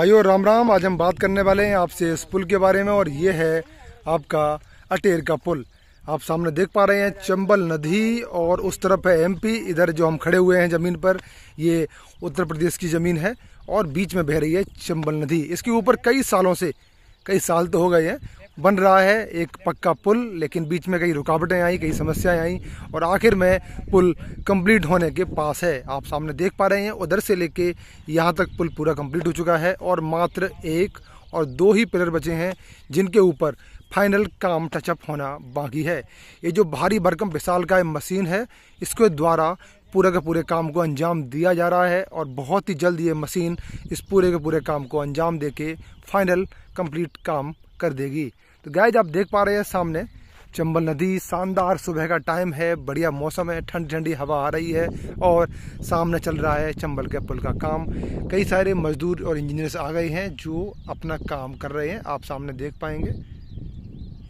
आयो राम राम आज हम बात करने वाले हैं आपसे इस पुल के बारे में और ये है आपका अटेर का पुल आप सामने देख पा रहे हैं चंबल नदी और उस तरफ है एमपी इधर जो हम खड़े हुए हैं ज़मीन पर ये उत्तर प्रदेश की ज़मीन है और बीच में बह रही है चंबल नदी इसके ऊपर कई सालों से कई साल तो हो गए हैं बन रहा है एक पक्का पुल लेकिन बीच में कई रुकावटें आई कई समस्याएं आई और आखिर में पुल कंप्लीट होने के पास है आप सामने देख पा रहे हैं उधर से लेके यहाँ तक पुल पूरा कंप्लीट हो चुका है और मात्र एक और दो ही पिलर बचे हैं जिनके ऊपर फाइनल काम टचअप होना बाकी है ये जो भारी भरकम विशाल का मशीन है इसके द्वारा पूरे के पूरे काम को अंजाम दिया जा रहा है और बहुत ही जल्द ये मशीन इस पूरे के पूरे काम को अंजाम दे के फाइनल कंप्लीट काम कर देगी तो गाइज आप देख पा रहे हैं सामने चंबल नदी शानदार सुबह का टाइम है बढ़िया मौसम है ठंडी ठंडी हवा आ रही है और सामने चल रहा है चंबल के पुल का काम कई सारे मजदूर और इंजीनियर्स आ गए हैं जो अपना काम कर रहे हैं आप सामने देख पाएंगे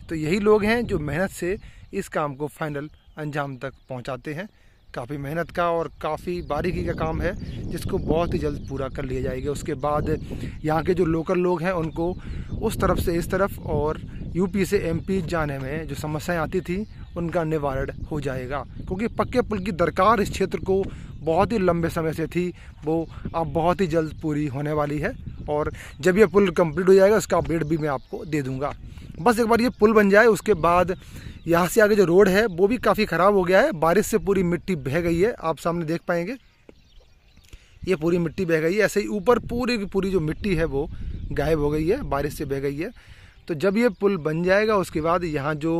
तो यही लोग हैं जो मेहनत से इस काम को फाइनल अंजाम तक पहुंचाते हैं काफ़ी मेहनत का और काफ़ी बारीकी का काम है जिसको बहुत ही जल्द पूरा कर लिया जाएगा उसके बाद यहाँ के जो लोकल लोग हैं उनको उस तरफ से इस तरफ और यूपी से एमपी जाने में जो समस्याएं आती थी उनका निवारण हो जाएगा क्योंकि पक्के पुल की दरकार इस क्षेत्र को बहुत ही लंबे समय से थी वो अब बहुत ही जल्द पूरी होने वाली है और जब ये पुल कंप्लीट हो जाएगा उसका अपडेट भी मैं आपको दे दूंगा बस एक बार ये पुल बन जाए उसके बाद यहाँ से आगे जो रोड है वो भी काफ़ी ख़राब हो गया है बारिश से पूरी मिट्टी बह गई है आप सामने देख पाएंगे ये पूरी मिट्टी बह गई है ऐसे ही ऊपर पूरी की पूरी जो मिट्टी है वो गायब हो गई है बारिश से बह गई है तो जब ये पुल बन जाएगा उसके बाद यहाँ जो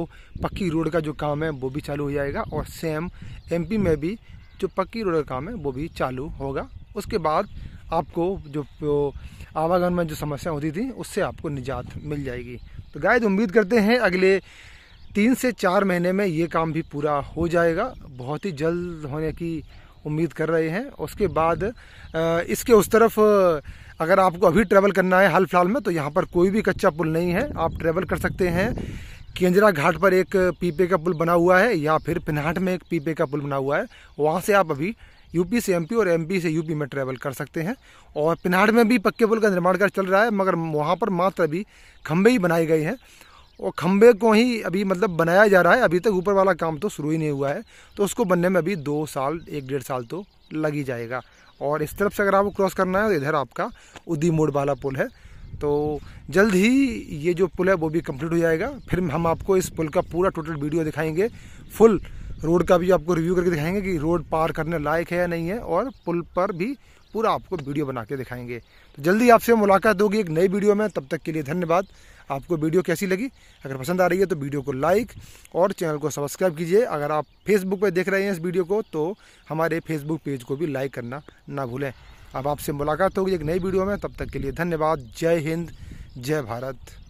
पक्की रोड का जो काम है वो भी चालू हो जाएगा और सेम एमपी में भी जो पक्की रोड का काम है वो भी चालू होगा उसके बाद आपको जो आवागमन में जो समस्या होती थी उससे आपको निजात मिल जाएगी तो गायद उम्मीद करते हैं अगले तीन से चार महीने में ये काम भी पूरा हो जाएगा बहुत ही जल्द होने की उम्मीद कर रहे हैं उसके बाद इसके उस तरफ अगर आपको अभी ट्रैवल करना है हाल फिलहाल में तो यहाँ पर कोई भी कच्चा पुल नहीं है आप ट्रैवल कर सकते हैं केंजरा घाट पर एक पीपे का पुल बना हुआ है या फिर पिनाहट में एक पीपे का पुल बना हुआ है वहाँ से आप अभी यूपी से एमपी और एमपी से यूपी में ट्रैवल कर सकते हैं और पिनाहट में भी पक्के पुल का निर्माण कार्य चल रहा है मगर वहाँ पर मात्र अभी खम्भे ही बनाए गए हैं और खम्भे को ही अभी मतलब बनाया जा रहा है अभी तक ऊपर वाला काम तो शुरू ही नहीं हुआ है तो उसको बनने में अभी दो साल एक डेढ़ साल तो लग ही जाएगा और इस तरफ से अगर आपको क्रॉस करना है तो इधर आपका उदी मोड़ वाला पुल है तो जल्द ही ये जो पुल है वो भी कंप्लीट हो जाएगा फिर हम आपको इस पुल का पूरा टोटल वीडियो दिखाएंगे फुल रोड का भी आपको रिव्यू करके दिखाएंगे कि रोड पार करने लायक है या नहीं है और पुल पर भी पूरा आपको वीडियो बना के दिखाएंगे तो जल्दी आपसे मुलाकात होगी एक नई वीडियो में तब तक के लिए धन्यवाद आपको वीडियो कैसी लगी अगर पसंद आ रही है तो वीडियो को लाइक और चैनल को सब्सक्राइब कीजिए अगर आप फेसबुक पर देख रहे हैं इस वीडियो को तो हमारे फेसबुक पेज को भी लाइक करना ना भूलें अब आपसे मुलाकात होगी एक नई वीडियो में तब तक के लिए धन्यवाद जय हिंद जय भारत